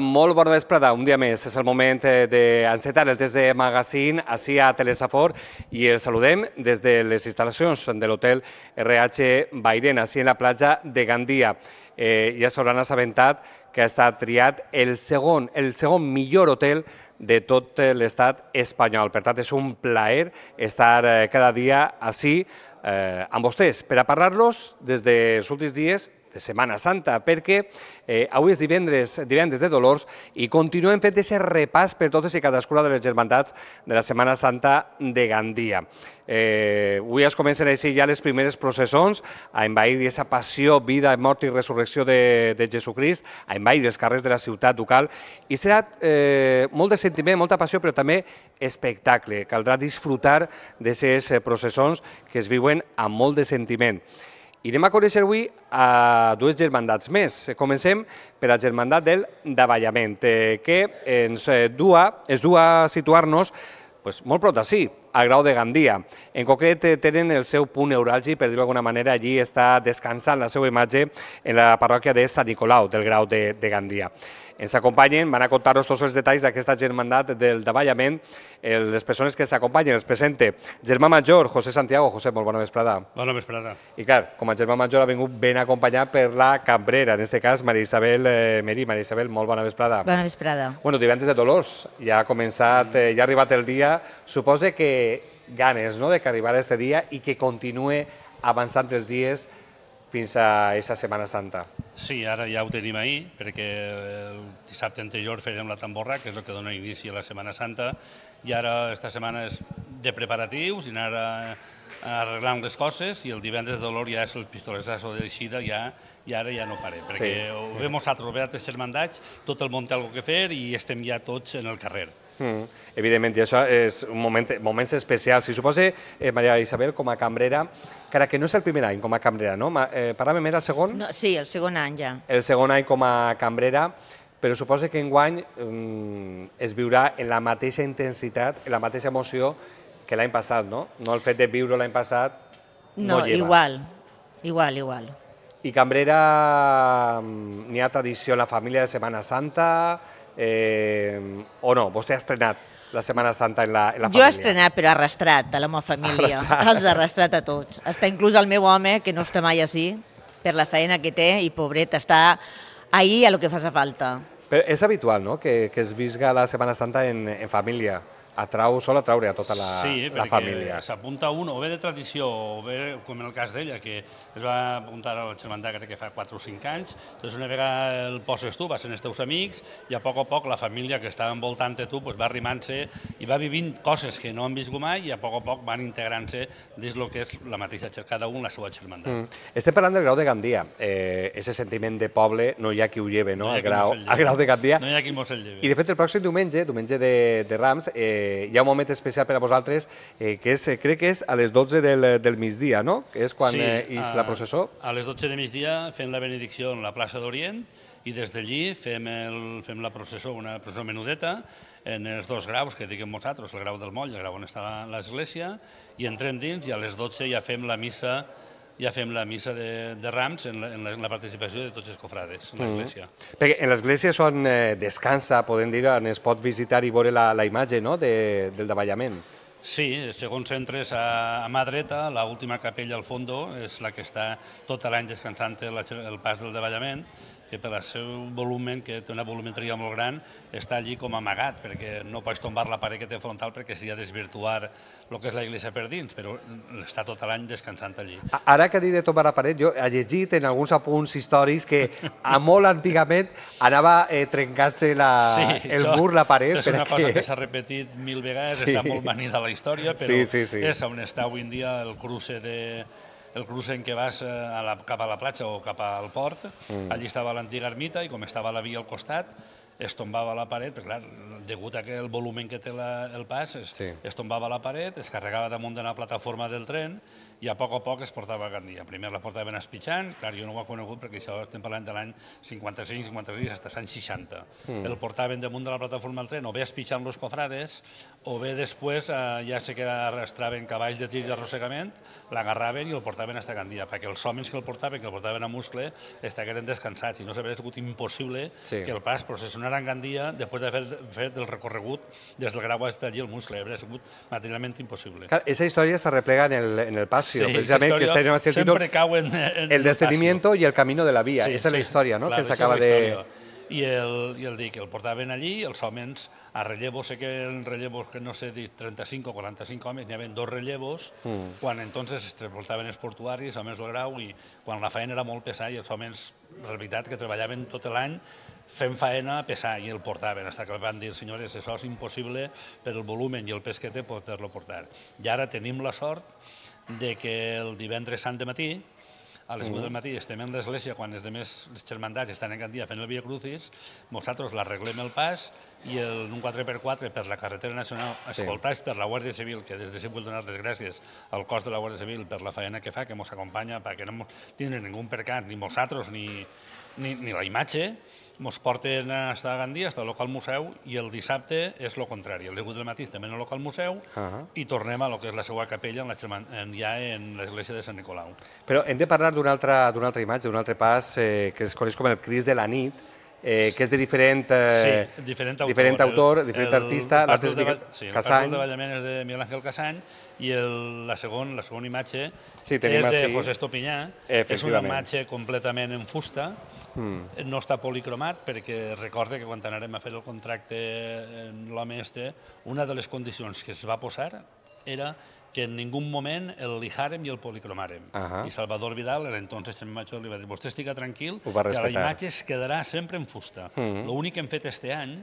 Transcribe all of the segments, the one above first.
Molt bona vesprada, un dia més. És el moment eh, d'encetar el test de magazine així a Telesafor i el saludem des de les instal·lacions de l'hotel RH Bairena, així en la platja de Gandia. Eh, ja s'hauran assabentat que ha estat triat el segon, el segon millor hotel de tot eh, l'estat espanyol. Per tant, és un plaer estar eh, cada dia així eh, amb vostès per a parlar-los des dels últims dies de Setmana Santa, perquè eh, avui és divendres, divendres de Dolors i continuem fent aquest repàs per totes i cadascuna de les germandats de la Setmana Santa de Gandia. Eh, avui es comencen així ja les primeres processons a envair aquesta passió, vida, mort i resurrecció de, de Jesucrist, a envair els carrers de la ciutat ducal i serà eh, molt de sentiment, molta passió, però també espectacle. Caldrà disfrutar ses processons que es viuen amb molt de sentiment. I anem a conèixer avui a eh, dues germandats més. Comencem per la germandat del davallament, eh, que ens du a, du a situar-nos pues, molt prop d'ací, al Grau de Gandia. En concret, eh, tenen el seu punt neuràlgic, per dir-ho d'alguna manera, allí està descansant la seva imatge en la parròquia de Sant Nicolau, del Grau de, de Gandia ens acompanyen, van a contar-nos tots els detalls d'aquesta germandat del davallament. Les persones que s'acompanyen, els presente, germà major, José Santiago. José, molt bona vesprada. Bona vesprada. I clar, com a germà major ha vingut ben acompanyat per la cambrera, en aquest cas, Maria Isabel eh, Meri. Maria Isabel, molt bona vesprada. Bona vesprada. Bueno, divendres de Dolors, ja ha començat, eh, ja ha arribat el dia. Suposa que ganes no?, de que arribarà aquest dia i que continue avançant els dies fins a aquesta Setmana Santa. Sí, ara ja ho tenim ahir, perquè el dissabte anterior farem la tamborra, que és el que dona inici a la Setmana Santa, i ara aquesta setmana és de preparatius, i anar a, a eh, arreglant les coses, i el divendres de Dolor ja és el pistoletazo l'eixida ja i ara ja no parem, perquè sí. ho hem nosaltres, ho altres germandats, tot el món té alguna que fer i estem ja tots en el carrer. Mm. Evidentment, i això és un moment, moments especials. Si suposa, eh, Maria Isabel, com a cambrera, encara que no és el primer any com a cambrera, no? Ma, eh, parlàvem, més el segon? No, sí, el segon any ja. El segon any com a cambrera, però suposa que enguany mm, es viurà en la mateixa intensitat, en la mateixa emoció que l'any passat, no? No el fet de viure l'any passat no, no lleva. igual, igual, igual. I Cambrera, mm, n'hi ha tradició en la família de Semana Santa, eh, o no? Vostè ha estrenat la Setmana Santa en la, en la família. Jo he estrenat, però arrastrat, a la meva família. Arrastrat. Els he arrastrat a tots. Està inclús el meu home, que no està mai així, per la feina que té, i pobret, està ahí a lo que fa falta. Però és habitual, no?, que, que es visga la Setmana Santa en, en família atrau, sol atraure a tota la, sí, la família. Sí, s'apunta un, o bé de tradició, o bé, com en el cas d'ella, que es va apuntar a la crec que fa 4 o 5 anys, doncs una vegada el poses tu, vas ser els teus amics, i a poc a poc la família que estava envoltant-te tu doncs va arrimant-se i va vivint coses que no han viscut mai i a poc a poc van integrant-se dins el que és la mateixa cada un la seva Xermandà. Mm. Estem parlant del grau de Gandia. Eh, ese sentiment de poble no hi ha qui ho lleve, no? no el grau, el grau de Gandia. No hi ha qui mos el lleve. I de fet el pròxim diumenge, diumenge de, de Rams, eh, Eh, hi ha un moment especial per a vosaltres, eh, que és, eh, crec que és a les 12 del, eh, del migdia, no? Que és quan sí, és a, la processó. A les 12 de migdia fem la benedicció en la plaça d'Orient i des d'allí fem, el, fem la processó, una processó menudeta, en els dos graus que diguem nosaltres, el grau del moll, el grau on està l'església, i entrem dins i a les 12 ja fem la missa ja fem la missa de, de rams en la, en la, participació de tots els cofrades en mm. l'església. Mm -hmm. Perquè en l'església és on eh, descansa, podem dir, on es pot visitar i veure la, la imatge no? de, del davallament. Sí, segons entres a, a mà dreta, l'última capella al fondo és la que està tot l'any descansant el, el pas del davallament, que per el seu volumen, que té una volumetria molt gran, està allí com amagat, perquè no pots tombar la paret que té frontal perquè seria desvirtuar el que és la iglesia per dins, però està tot l'any descansant allí. Ara que he dit de tombar la paret, jo he llegit en alguns apunts històrics que a molt antigament anava eh, trencant-se sí, el mur, la paret. És una perquè... cosa que s'ha repetit mil vegades, sí. està molt manida la història, però sí, sí, sí. és on està avui en dia el cruce de el cruce que vas eh, a la, cap a la platja o cap al port, mm. allí estava l'antiga ermita i com estava la via al costat, es tombava la paret, perquè clar, degut a que el volum que té la, el pas, es, sí. es tombava la paret, es carregava damunt d'una plataforma del tren i a poc a poc es portava a Gandia. Primer la portaven a clar, jo no ho he conegut perquè això estem parlant de l'any 55, 56, fins anys 60. Mm. El portaven damunt de la plataforma del tren, o bé espitjant los cofrades, o bé després eh, ja se que arrastraven cavalls de tir d'arrossegament, l'agarraven i el portaven a Gandia, perquè els homes que el portaven, que el portaven a muscle, estaven descansats i no s'hauria sigut impossible sí. que el pas processionara en Gandia després de fer el recorregut des del grau a estar allí el muscle, hauria sigut materialment impossible. Clar, esa història s'arreplega en, el, en el pas sí, precisamente, que está en el, sentido, el descendimiento y el camino de la vía. Esa es la historia ¿no? que se acaba de... i el, i el dic, el portaven allí, els homes a relleu, sé que eren relleus que no sé, 35 o 45 homes, n'hi havia dos relleus, mm. quan entonces es portaven els portuaris, homes del grau, i quan la feina era molt pesada i els homes, la veritat, que treballaven tot l'any fent faena a pesar i el portaven, fins que el van dir, senyores, això és impossible per el volumen i el pes que té poder-lo portar. I ara tenim la sort de que el divendres sant de matí, a les 8 del matí estem en l'església quan els demés les germandats estan en Gandia fent el Via Crucis, nosaltres l'arreglem el pas i el, un 4x4 per la carretera nacional, escoltats sí. per la Guàrdia Civil, que des de si vull donar les gràcies al cos de la Guàrdia Civil per la feina que fa, que ens acompanya, perquè no tindrem ningú percat, ni nosaltres ni, ni, ni la imatge, ens porten a estar a Gandia, estar al local museu, i el dissabte és el contrari. El 18 del matí estem en el local museu uh -huh. i tornem a lo que és la seva capella en la en, ja en l'església de Sant Nicolau. Però hem de parlar d'una altra, altra imatge, d'un altre pas eh, que es coneix com el Cris de la nit, eh, que és de diferent, eh, sí, diferent autor, diferent, autor, el, diferent artista. El de del sí, Casany. El part del és de Miguel Ángel Casany i el, la, segon, la segona imatge sí, és de així. José Estopinyà. És una imatge completament en fusta, Mm. no està policromat perquè recorda que quan anarem a fer el contracte l'home este, una de les condicions que es va posar era que en ningú moment el lijàrem i el policromàrem. Uh -huh. I Salvador Vidal, era entonces el major, li va dir, vostè estica tranquil, que la imatge es quedarà sempre en fusta. Mm. L'únic que hem fet este any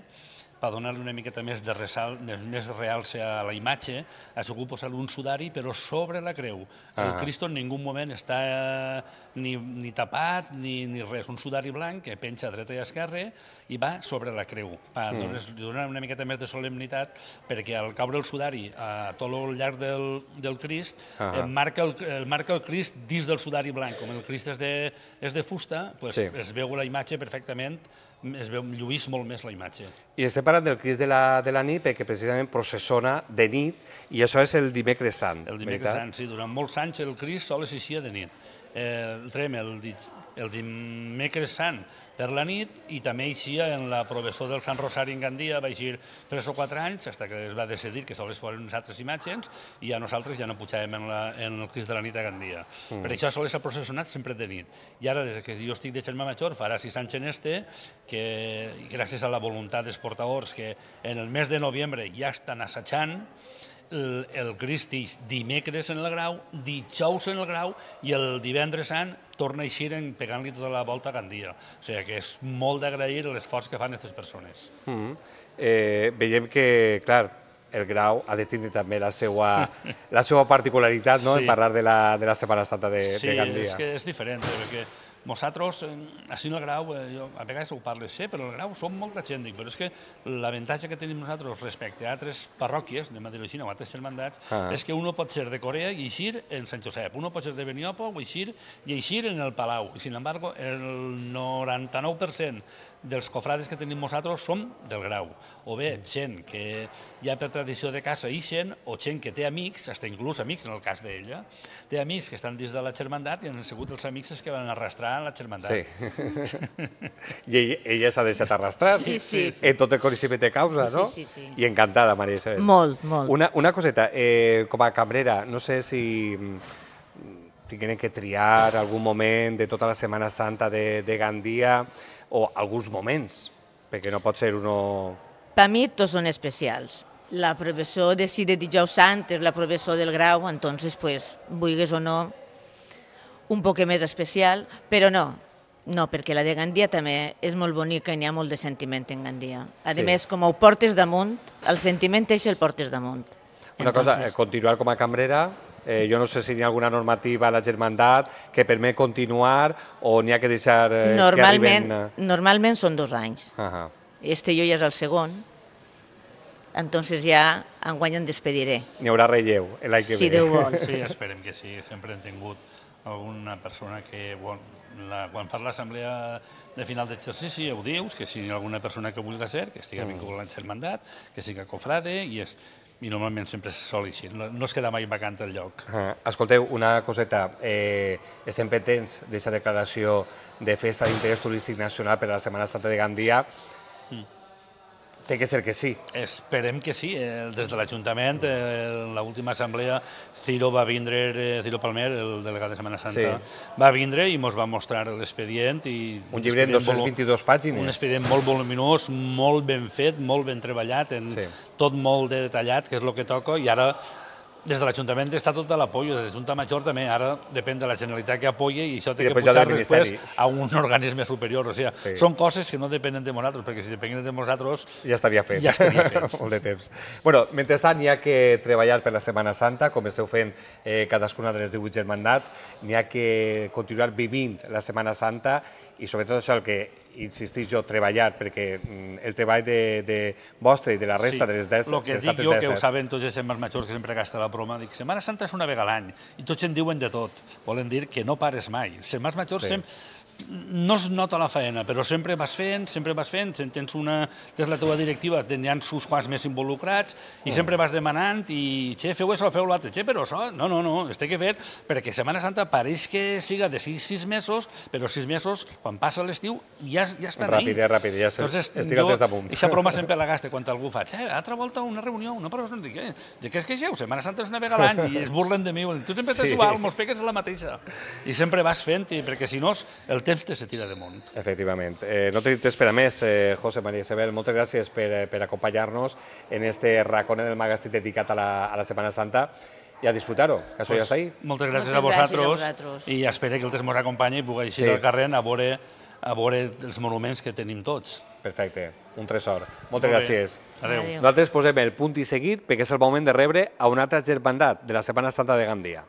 per donar-li una miqueta més de ressalt, més realce a la imatge, ha sigut posar un sudari, però sobre la creu. Ah. El Cristo en ningú moment està eh, ni, ni tapat ni, ni res. Un sudari blanc que penja a dreta i a esquerra i va sobre la creu, per mm. donar una miqueta més de solemnitat, perquè al caure el sudari a tot el llarg del, del Crist, ah. eh, marca, el, el, marca el Crist dins del sudari blanc. Com el Crist és de, és de fusta, pues, sí. es veu la imatge perfectament es veu, lluís molt més la imatge. I estem parlant del Cris de la, de la nit, perquè precisament processona de nit, i això és el dimecres sant. El dimecres veritat? sant, sí, durant molts anys el Cris sol eixia de nit el trem el, el dimecres sant per la nit i també eixia en la professora del Sant Rosari en Gandia, va eixir 3 o 4 anys, fins que es va decidir que sols foren unes altres imatges i a nosaltres ja no pujàvem en, la, en el Crist de la nit a Gandia. Mm. Per això sols s'ha processionat sempre de nit. I ara, des que jo estic de germà major, farà 6 anys en este, que gràcies a la voluntat dels portadors que en el mes de novembre ja estan assajant, el, el Cristis dimecres en el grau, dijous en el grau i el divendres sant torna a eixir pegant-li tota la volta a Gandia. O sigui que és molt d'agrair l'esforç que fan aquestes persones. Mm -hmm. eh, veiem que, clar, el grau ha de tenir també la seva, la seva particularitat no? sí. en parlar de la, de la Setmana Santa de, sí, de Gandia. Sí, és que és diferent, eh, perquè nosaltres, eh, així en el grau, eh, jo a vegades ho parlo així, però el grau som molta gent, però és que l'avantatge que tenim nosaltres respecte a altres parròquies, de Madrid o Xina, o altres germandats, ah. és que uno pot ser de Corea i eixir en Sant Josep, uno pot ser de Beniopo i eixir, i eixir en el Palau. I, sin embargo, el 99% dels cofrades que tenim nosaltres som del grau, o bé mm. gent que ja per tradició de casa ixen, o gent que té amics, hasta inclús amics en el cas d'ella, té amics que estan dins de la germandat i han sigut els amics que l'han arrastrat la germandat. Sí. I ella, ella s'ha deixat arrastrar sí, sí. en tot el coneixement de causa, sí, no? Sí, sí, sí. I encantada, Maria Isabel. Molt, molt. Una, una coseta, eh, com a cambrera, no sé si mm, tinguem que triar algun moment de tota la Setmana Santa de, de Gandia, o alguns moments, perquè no pot ser uno... Per mi tots són especials. La professora decide dijous sant, és la professora del grau, entonces, pues, vulguis o no, un poc més especial, però no, no, perquè la de Gandia també és molt bonica i n'hi ha molt de sentiment en Gandia. A sí. més, com ho portes damunt, el sentiment és el portes damunt. Una entonces... cosa, eh, continuar com a cambrera Eh, jo no sé si hi ha alguna normativa a la germandat que permet continuar o n'hi ha que deixar eh, normalment, que arriben... Normalment són dos anys. Uh -huh. Este jo ja és el segon. Entonces ja guany en despediré. N'hi haurà relleu l'any que si ve. Déu vol. Sí, esperem que sí. Sempre hem tingut alguna persona que... Bon, la, quan fa l'assemblea de final d'exercici ho dius, que si hi ha alguna persona que vulgui ser, que estigui mm. vinculat al mandat, que siga cofrade, i és, i normalment sempre se sol així, no, no es queda mai vacant el lloc. Ah, escolteu, una coseta, eh, estem petents d'aquesta declaració de Festa d'Interès Turístic Nacional per a la Setmana Santa de Gandia. Mm. Té que ser que sí. Esperem que sí. Des de l'Ajuntament, en l'última assemblea, Ciro va vindre, eh, Ciro Palmer, el delegat de Setmana Santa, sí. va vindre i ens va mostrar l'expedient. i Un llibre en 222 pàgines. Un expedient molt voluminós, molt ben fet, molt ben treballat, en sí. tot molt detallat, que és el que toca, i ara des de l'Ajuntament està tot l'apoyo, des de Junta Major també, ara depèn de la Generalitat que apoya i això té I que pujar després a un organisme superior. O sigui, sí. són coses que no depenen de nosaltres, perquè si depenen de nosaltres... Ja estaria fet. Ja estaria fet. Molt de temps. Bueno, mentrestant hi ha que treballar per la Setmana Santa, com esteu fent eh, cadascuna de les 18 germandats, n'hi ha que continuar vivint la Setmana Santa i sobretot és el que insistís jo, treballar, perquè mm, el treball de, de vostre i de la resta sí, de les des... El que dic jo, que ho saben tots els sembres majors, que sempre gasta la broma, dic, Setmana Santa és una vegada l'any, i tots en diuen de tot. Volen dir que no pares mai. Els més majors sí. sempre no es nota la feina, però sempre vas fent, sempre vas fent, tens una, tens la teva directiva tindran sus quants més involucrats i mm. sempre vas demanant i, che, feu això, feu l'altre, che, però això, no, no, no, es té que fer, perquè Setmana Santa pareix que siga de 6, 6 mesos, però 6 mesos, quan passa l'estiu, ja, ja estan ràpid, ahí. Ràpid, ja, ràpid, ja estic al test de punt. Aquesta broma sempre la gasta quan algú fa, che, altra volta una reunió, no, però no dic, eh, de què es queixeu? Setmana Santa és una vegada l'any i es burlen de mi, tu sempre sí. tens igual, mos peques la mateixa. I sempre vas fent, i, perquè si no, el temps te se tira munt. Efectivament. Eh, no tenim temps més, eh, José Maria Isabel. Moltes gràcies per, eh, per acompanyar-nos en este racone del magazín dedicat a la, a la Setmana Santa i a disfrutar-ho, que això pues, ja està ahí. Moltes gràcies, moltes a, vosaltres, gràcies a vosaltres i espero que el temps ens acompanyi i pugui sí. al carrer a veure, a veure els monuments que tenim tots. Perfecte, un tresor. Moltes Molt gràcies. Adéu. Adéu. Nosaltres posem el punt i seguit perquè és el moment de rebre a una altra germandat de la Setmana Santa de Gandia.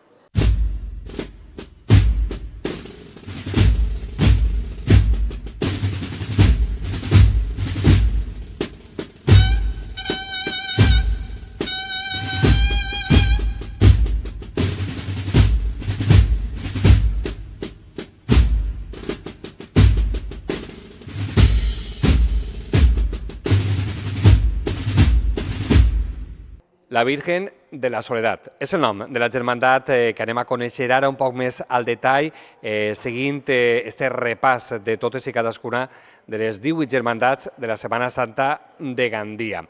la Virgen de la Soledat. És el nom de la germandat eh, que anem a conèixer ara un poc més al detall, eh, seguint eh, este repàs de totes i cadascuna de les 18 germandats de la Setmana Santa de Gandia.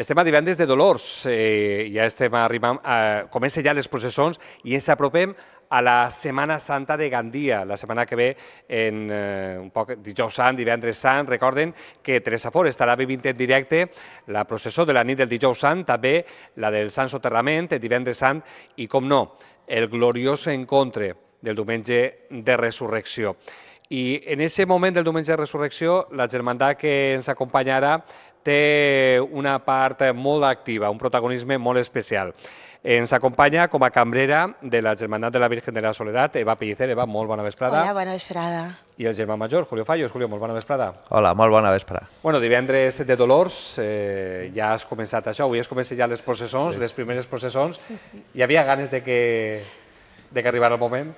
Estem a divendres de Dolors, eh, ja estem arribant, a, comença ja les processons i ens apropem a la Setmana Santa de Gandia, la setmana que ve, en, eh, un poc dijous sant, divendres sant, recorden que Teresa Fort estarà vivint en directe la processó de la nit del dijous sant, també la del Sant Soterrament, el divendres sant, i com no, el gloriós encontre del diumenge de resurrecció. I en aquest moment del diumenge de resurrecció, la germandat que ens acompanyarà té una part molt activa, un protagonisme molt especial. Ens acompanya com a cambrera de la Germandat de la Virgen de la Soledat, Eva Pellicer. Eva, molt bona vesprada. Hola, bona vesprada. I el germà major, Julio Fallos. Julio, molt bona vesprada. Hola, molt bona vesprada. Bueno, divendres de Dolors, eh, ja has començat això, avui has començat ja les processons, sí. les primeres processons. Hi havia ganes de que, de que arribara el moment?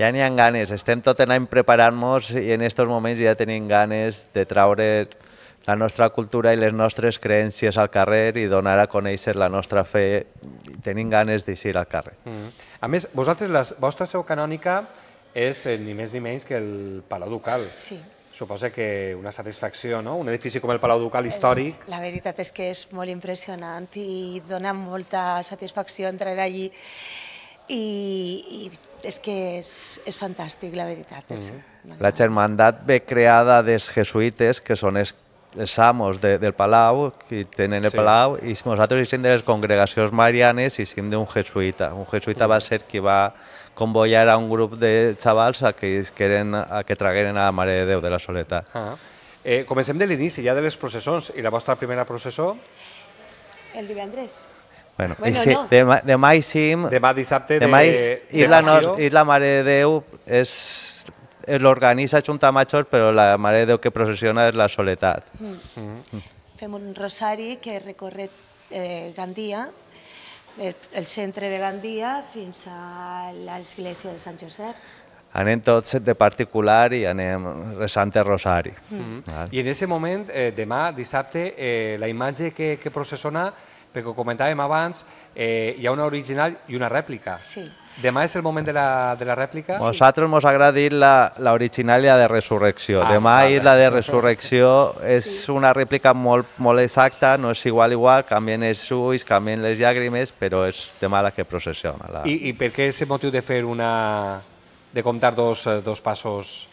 ja n'hi ha ganes, estem tot l'any preparant-nos i en aquests moments ja tenim ganes de traure la nostra cultura i les nostres creències al carrer i donar a conèixer la nostra fe tenint ganes d'eixir al carrer. Mm. A més, vosaltres, la vostra seu canònica és eh, ni més ni menys que el Palau Ducal. Sí. Suposa que una satisfacció, no? Un edifici com el Palau Ducal històric. La veritat és que és molt impressionant i dona molta satisfacció entrar allí i, i és que és, és fantàstic, la veritat. És... Mm -hmm. La germandat ve creada dels jesuïtes, que són els els amos de, del Palau, que tenen el sí. Palau, i nosaltres som de les congregacions marianes i som d'un jesuïta. Un jesuïta mm. va ser qui va convoyar a un grup de xavals a que, es queren, a que tragueren a la Mare de Déu de la Soleta. Ah. Eh, comencem de l'inici, ja de les processons. I la vostra primera processó? El divendres. Bueno, bueno sí, no. demà, demà hi sim... Demà dissabte de, demà hi, de, de, de la, no, la Mare de Déu és l'organitza Junta Major, però la Mare de Déu que processiona és la Soledat. Mm. mm. Fem un rosari que recorre eh, Gandia, el, el centre de Gandia fins a l'església de Sant Josep. Anem tots de particular i anem resant el rosari. Mm. mm. I en aquest moment, eh, demà, dissabte, eh, la imatge que, que processona, perquè ho comentàvem abans, eh, hi ha una original i una rèplica. Sí. Demà és el moment de la, de la rèplica? Sí. Nosaltres ens agrada dir l'original i la de Resurrecció. Ah, Demà ah, és la de Resurrecció, és sí. una rèplica molt, molt exacta, no és igual igual, canvien els ulls, canvien les llàgrimes, però és demà la que processiona. La... I, I per què és el motiu de fer una... de comptar dos, eh, dos passos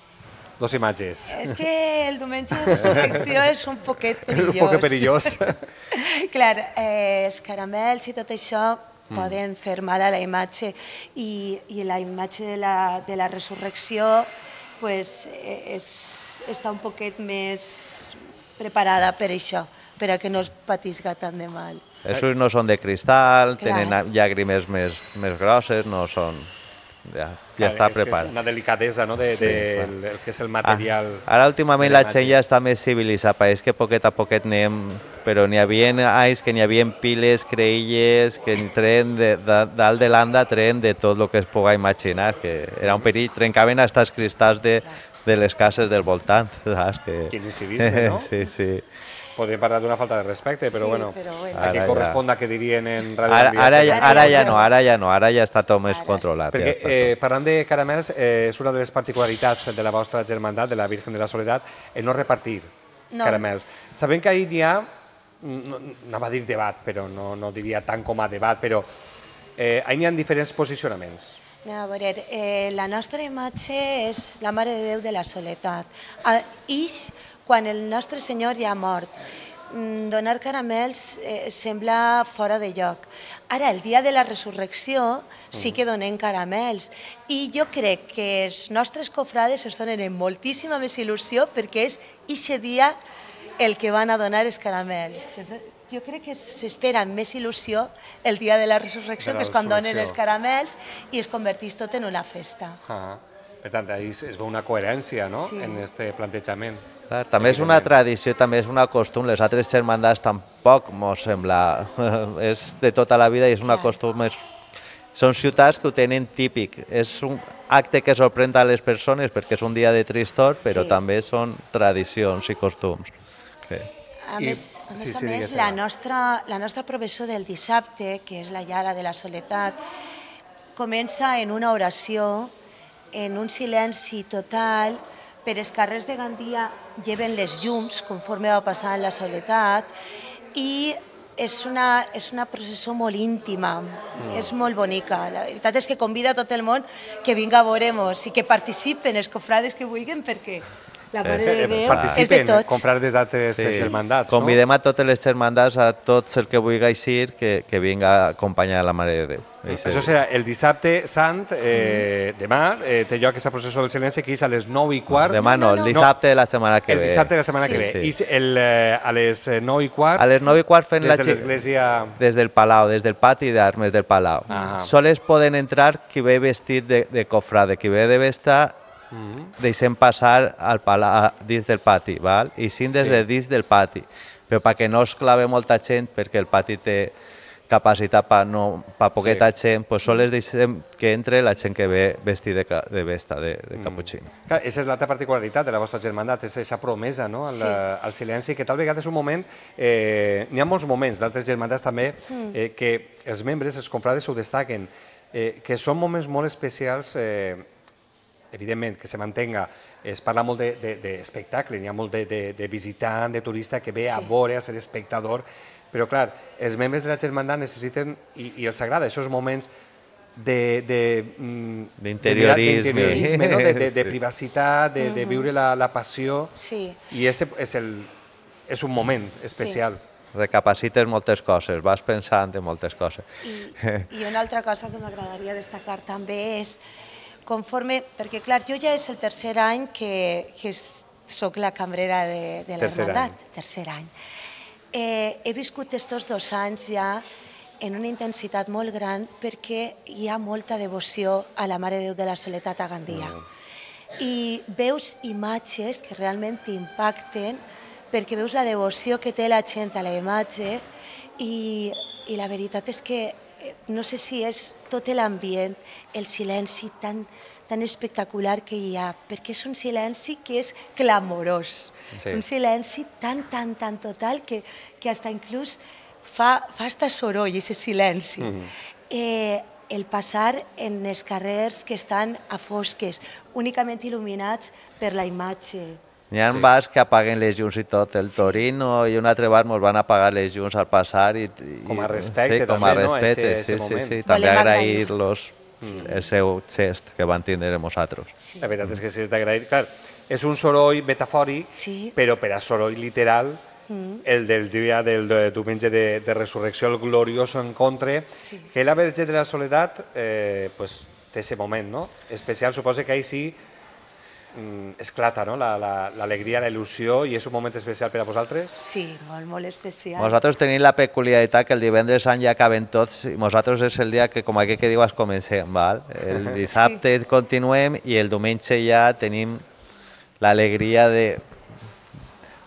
dos imatges. És que el diumenge de resurrecció és un poquet perillós. un poquet perillós. Clar, eh, els caramels i tot això Mm. poden fer mal a la imatge i, i la imatge de la, de la resurrecció pues, és, e, està un poquet més preparada per això, per a que no es patisca tan de mal. Els ulls no són de cristal, Clar. tenen llàgrimes més, més grosses, no són ja, ja està és preparat. És una delicadesa, no?, de, sí, de el, el que és el material... Ah, ara últimament la gent ja està més civilitzada, és que poquet a poquet anem... Però n'hi havia anys que n'hi havia piles, creïlles, que en tren de, de, dalt de l'anda tren de tot el que es puga imaginar, que era un perill, trencaven fins els de, de les cases del voltant, saps? Que... Quin civisme, no? sí, sí podria parlar d'una falta de respecte, però, sí, bueno, però bueno, a corresponda ja... corresponda que dirien en ràdio ara, ara, ja, ara, ja no, ara ja no, ara ja està tot més ara controlat. Perquè, ja eh, parlant de caramels, eh, és una de les particularitats de la vostra germandat, de la Virgen de la Soledat, el no repartir no. caramels. Sabem que ahir hi ha, no, va a dir debat, però no, no diria tant com a debat, però eh, ahir hi ha diferents posicionaments. No, a veure, eh, la nostra imatge és la Mare de Déu de la Soledat. Ah, ix quan el nostre senyor ja ha mort. Mm, donar caramels eh, sembla fora de lloc. Ara, el dia de la resurrecció sí mm. que donem caramels i jo crec que els nostres cofrades es donen en moltíssima més il·lusió perquè és ixe dia el que van a donar els caramels. Jo crec que s'espera amb més il·lusió el dia de la resurrecció, de la resurrecció. que és quan donen els caramels i es convertís tot en una festa. Uh ah. -huh. Per tant, ahir es veu una coherència no? sí. en aquest plantejament. Clar, també és una tradició, també és una costum, les altres germandats tampoc m'ho sembla, és de tota la vida i és Clar. costum, és... són ciutats que ho tenen típic, és un acte que sorprèn a les persones perquè és un dia de tristor, però sí. també són tradicions i costums. Sí. A més, a més, sí, sí, a més la, nostra, la nostra professió del dissabte, que és la Yala de la Soledat, comença en una oració en un silenci total, per els carrers de Gandia lleven les llums conforme va en la soledat i és una, és una processó molt íntima, mm. és molt bonica. La veritat és que convida tot el món que vinga a veure'ns i que participen els cofrades que vulguin perquè la Mare eh, de Déu eh, és de tots. comprar des altres sí. germandats. Convidem no? a totes les germandats, a tots el que vulgui eixir, que, que vinga a acompanyar la Mare de Déu. Eh, Eixer. Això serà el dissabte sant, eh, demà, eh, té lloc aquesta processó del silenci que és a les 9 i quart. No, demà no, no, no. el dissabte de la setmana que ve. El dissabte de la setmana sí. que ve. Sí. I el, a les 9 i quart... A les 9 i quart fent des la... Des de l'església... Des del Palau, des del pati d'armes del Palau. Ah. Soles poden entrar qui ve vestit de, de cofrade, qui ve de vestar -hmm. Deixem passar al pala, dins del pati, val? i sí des sí. de dins del pati. Però perquè no es clave molta gent, perquè el pati té capacitat per no, pa poqueta sí. gent, pues sols deixem que entre la gent que ve vestida de, de vesta, de, de mm. caputxino. Mm. Clar, és l'altra particularitat de la vostra germandat, és aquesta promesa no? al, sí. al silenci, que tal vegada és un moment, eh, n'hi ha molts moments d'altres germandats també, mm. eh, que els membres, els confrades ho destaquen, eh, que són moments molt especials eh, evidentment, que se mantenga, es parla molt d'espectacle, de, de, de n'hi ha molt de, de, de visitant, de turista que ve sí. a veure, a ser espectador, però clar, els membres de la germandat necessiten, i, i els agrada, aquests moments de... Mm, d'interiorisme. de, no? de, de, de privacitat, de, de viure la, la passió, sí. i ese és, el, és un moment especial. Sí recapacites moltes coses, vas pensant en moltes coses. I, i una altra cosa que m'agradaria destacar també és conforme, perquè clar, jo ja és el tercer any que, que sóc la cambrera de, de l'Hermandat, tercer any. Eh, he viscut aquests dos anys ja en una intensitat molt gran perquè hi ha molta devoció a la Mare Déu de la Soledat a Gandia. Ah. I veus imatges que realment t'impacten perquè veus la devoció que té la gent a la imatge i, i la veritat és que Eh, no sé si és tot l'ambient, el silenci tan, tan espectacular que hi ha, perquè és un silenci que és clamorós, sí. un silenci tan, tan, tan total que, que hasta inclús fa, fa estar soroll, aquest silenci. Mm -hmm. eh, el passar en els carrers que estan a fosques, únicament il·luminats per la imatge N'hi ha sí. bars que apaguen les llums i tot. El sí. Torino i un altre bar ens van apagar les llums al passar. I, i com a respecte, sí, com a respecte, no? sí, sí, sí, sí. També agrair-los sí. Mm. el seu gest que van tindre amb nosaltres. Sí. La veritat és que sí, és d'agrair. Clar, és un soroll metafòric, sí. però per a soroll literal, mm. el del dia del de, diumenge de, de resurrecció, el glorioso encontre, sí. que la Verge de la Soledat eh, pues, té moment, no? Especial, suposa que ahí sí esclata mm, no? l'alegria, la, la, il·lusió i és un moment especial per a vosaltres? Sí, molt, molt especial. Vosaltres tenim la peculiaritat que el divendres sant ja acaben tots i nosaltres és el dia que, com aquest que dius, comencem. Val? El dissabte sí. continuem i el diumenge ja tenim l'alegria de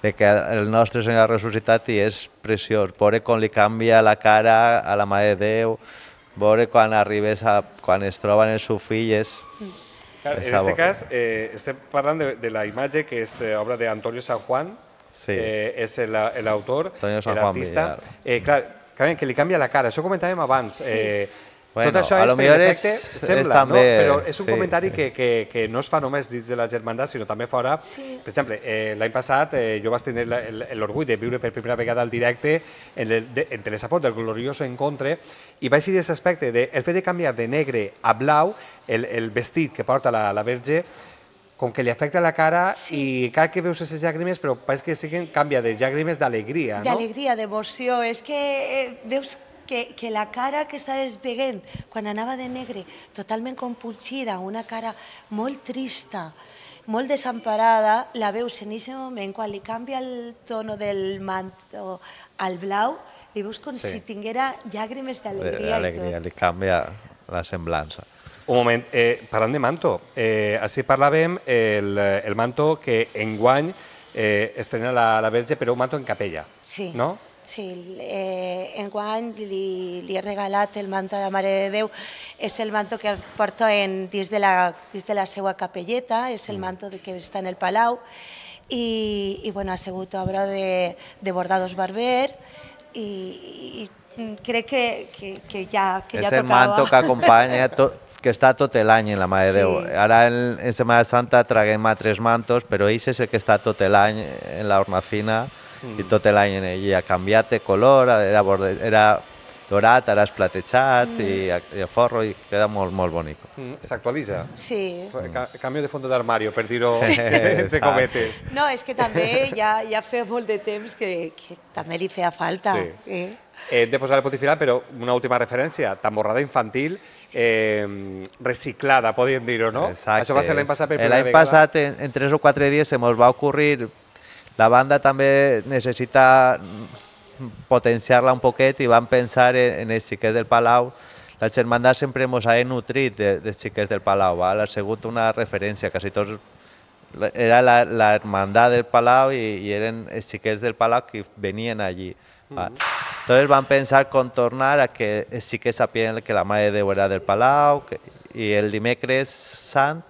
de que el nostre Senyor ha ressuscitat i és preciós. Veure com li canvia la cara a la Mare de Déu, veure quan arribes a, quan es troben els seus fills, és... Mm Clar, en aquest cas eh, estem parlant de, de la imatge que és eh, obra d'Antonio San Juan, sí. eh, és l'autor, l'artista. Eh, clar, que li canvia la cara, això comentàvem abans. Sí. Eh, Bueno, Tot això és, per efecte, és, sembla, és també, però és un sí. comentari que, que, que no es fa només dins de la germandat, sinó també fora. Sí. Per exemple, eh, l'any passat eh, jo vaig tenir l'orgull de viure per primera vegada al directe en, el, de, en Telesaport del glorioso encontre i vaig dir aquest aspecte de, el fet de canviar de negre a blau el, el vestit que porta la, la verge com que li afecta la cara sí. i cada que veus aquestes llàgrimes, però pareix que que canvia de llàgrimes d'alegria, no? D'alegria, d'emoció. És que eh, veus que, que la cara que estava veient quan anava de negre, totalment compulsida, una cara molt trista, molt desemparada, la veus en aquest moment, quan li canvia el tono del manto al blau, li veus com sí. si tinguera llàgrimes eh, d'alegria. Alegria, li canvia la semblança. Un moment, eh, parlant de manto, eh, així parlàvem el, el manto que enguany eh, estrena la, la Verge, però un manto en capella, sí. no? Sí, eh, guany li, li he regalat el manto de la Mare de Déu. És el manto que porto en, dins, de la, dins de la seva capelleta, és el mm. manto que està en el Palau. I, i bueno, ha sigut obra de, de Bordados Barber i, i crec que, que, que ja, que és ja tocava. És el manto que acompanya tot, que està tot l'any en la Mare de sí. Déu. Ara en, en Setmana Santa traguem altres mantos, però ells és el que està tot l'any en la ornafina Mm. i tot l'any en ell. I ha canviat de color, era, borde, era dorat, ara és platejat mm. i, i a forro i queda molt, molt bonic. Mm. S'actualitza? Sí. Ca canvio de fons d'armari, per dir-ho sí. de cometes. No, és que també ja, ja feia molt de temps que, que també li feia falta. Sí. Eh? Eh, hem de posar el poti final, però una última referència, tamborrada infantil, eh, reciclada, podríem dir-ho, no? Exacte. Això va ser l'any passat per eh, primera vegada. L'any passat, en, en tres o quatre dies, se mos va ocorrir la banda també necessita potenciar-la un poquet i van pensar en, en els xiquets del Palau. La germandat sempre ens ha nutrit de, dels xiquets del Palau, val? ha sigut una referència, quasi tots era la, la hermandat del Palau i, i eren els xiquets del Palau que venien allí. Val? Uh -huh. Entonces van pensar contornar a que els xiquets sapien que la Mare de Déu era del Palau que, i el dimecres sant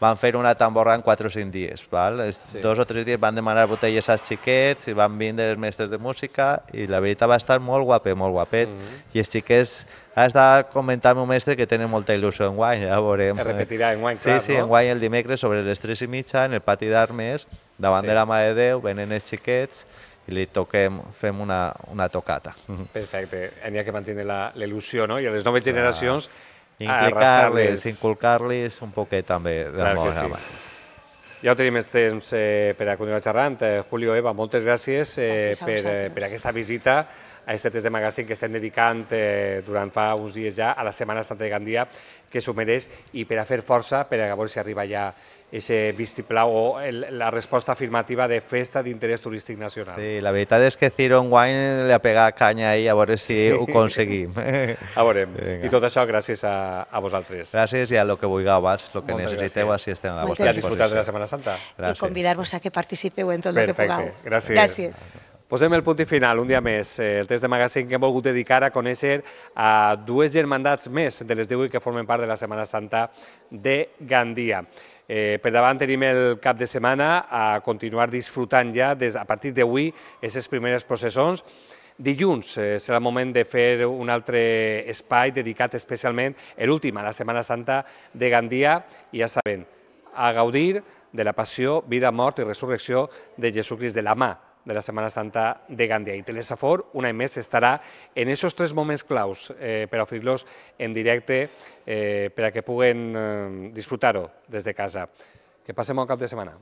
van fer una tamborra en 4 o 5 dies. Val? sí. Dos o tres dies van demanar botelles als xiquets i van vindre els mestres de música i la veritat va estar molt guapet, molt guapet. Mm -hmm. I els xiquets ha de comentar me un mestre que tenen molta il·lusió en guany, ja veurem. Es repetirà en guany, sí, clar, Sí, sí, no? en guany el dimecres sobre les 3 i mitja en el pati d'armes, davant sí. de la mà de Déu, venen els xiquets i li toquem, fem una, una tocata. Perfecte, n'hi ha que mantenir la, la il·lusió, no? I a les noves generacions implicar-les, inculcar-les un poquet també de que Sí. Ja ho tenim més temps eh, per a continuar xerrant. Eh, Julio, Eva, moltes gràcies, eh, gràcies per, eh, per aquesta visita a aquest test de magazine que estem dedicant eh, durant fa uns dies ja a la Setmana Santa de Gandia, que s'ho mereix, i per a fer força, per a veure si arriba ja aquest vistiplau o el, la resposta afirmativa de festa d'interès turístic nacional. Sí, la veritat és que Ciro Wine li ha pegat canya ahir a veure si sí. ho aconseguim. A veure, Vinga. I tot això gràcies a, a vosaltres. Gràcies i a lo que vulgueu abans, el que Moltes necessiteu, gràcies. així estem a la vostra disposició. I a disfrutar de la Setmana Santa. Gràcies. I convidar-vos a que participeu en tot el que pugueu. Gràcies. gràcies. Posem el punt i final, un dia més. Eh, el test de magazín que hem volgut dedicar a conèixer a dues germandats més de les 18 que formen part de la Setmana Santa de Gandia. Eh, per davant tenim el cap de setmana a continuar disfrutant ja, des, a partir d'avui, aquestes primeres processons. Dilluns eh, serà el moment de fer un altre espai dedicat especialment, a l'última, la Setmana Santa de Gandia, i ja sabem, a gaudir de la passió, vida, mort i resurrecció de Jesucrist de la mà de la Setmana Santa de Gandia. I Telesafor, una any més, estarà en esos tres moments claus eh, per oferir-los en directe eh, per a que puguen eh, disfrutar-ho des de casa. Que passem un cap de setmana.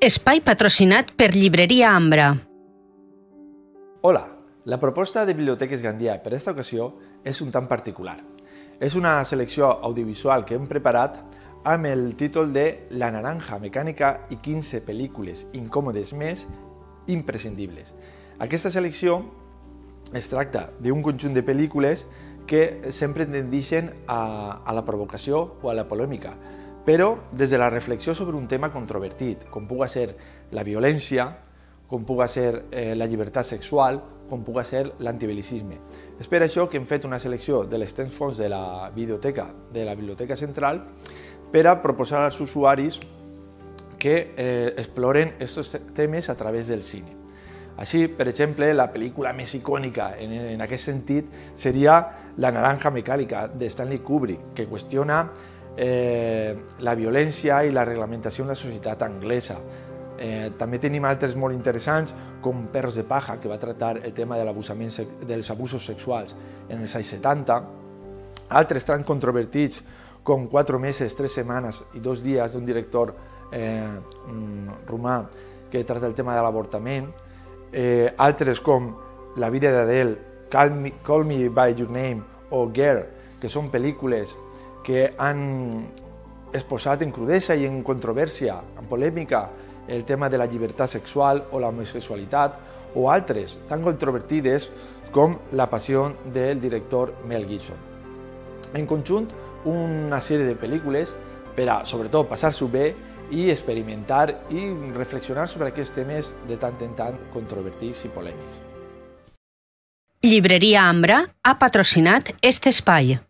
Espai patrocinat per Llibreria Ambra. Hola, la proposta de Biblioteques Gandia per aquesta ocasió és un tant particular. És una selecció audiovisual que hem preparat amb el títol de La naranja mecànica i 15 pel·lícules incòmodes més imprescindibles. Aquesta selecció es tracta d'un conjunt de pel·lícules que sempre tendeixen a, a la provocació o a la polèmica, però des de la reflexió sobre un tema controvertit, com puga ser la violència, com puga ser eh, la llibertat sexual, com puga ser l'antibelicisme. És per això que hem fet una selecció de les temps fonts de la biblioteca de la Biblioteca Central per a proposar als usuaris que eh, exploren aquests temes a través del cine. Així, per exemple, la pel·lícula més icònica en, en aquest sentit seria La naranja mecànica de Stanley Kubrick, que qüestiona eh, la violència i la reglamentació en la societat anglesa. Eh, també tenim altres molt interessants, com Perros de paja, que va tractar el tema de l'abusament dels abusos sexuals en els anys 70, altres tan controvertits com 4 meses, 3 setmanes i 2 dies d'un director eh, mm, romà que tracta el tema de l'avortament, eh, altres com La vida d'Adele, Call, Me, Call Me By Your Name o Girl, que són pel·lícules que han exposat en crudesa i en controvèrsia, en polèmica, el tema de la llibertat sexual o la homosexualitat, o altres tan controvertides com La passió del director Mel Gibson. En conjunt, una sèrie de pel·lícules per a, sobretot, passar-s'ho bé i experimentar i reflexionar sobre aquests temes de tant en tant controvertits i polèmics. Llibreria Ambra ha patrocinat aquest espai.